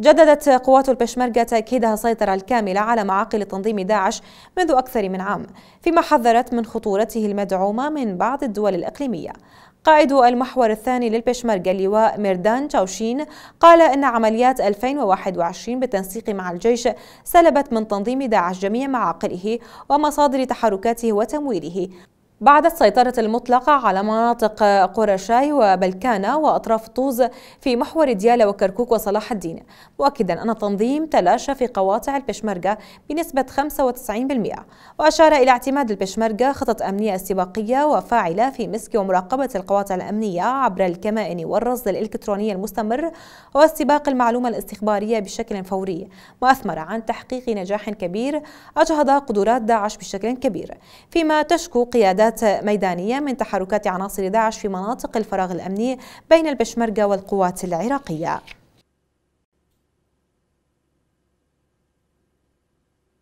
جددت قوات البشمركة تأكيدها السيطرة الكاملة على معاقل تنظيم داعش منذ أكثر من عام فيما حذرت من خطورته المدعومة من بعض الدول الإقليمية قائد المحور الثاني للبشمركة اللواء ميردان تشاوشين قال إن عمليات 2021 بالتنسيق مع الجيش سلبت من تنظيم داعش جميع معاقله ومصادر تحركاته وتمويله بعد السيطرة المطلقة على مناطق قرشاي وبلكانة وأطراف طوز في محور ديالى وكركوك وصلاح الدين مؤكدا أن التنظيم تلاشى في قواطع البشمركة بنسبة 95% وأشار إلى اعتماد البشمركة خطط أمنية استباقية وفاعلة في مسك ومراقبة القواطع الأمنية عبر الكمائن والرصد الإلكتروني المستمر واستباق المعلومة الاستخبارية بشكل فوري وأثمر عن تحقيق نجاح كبير أجهض قدرات داعش بشكل كبير فيما تشكو قيادات ردود ميدانية من تحركات عناصر داعش في مناطق الفراغ الأمني بين البشمركة والقوات العراقية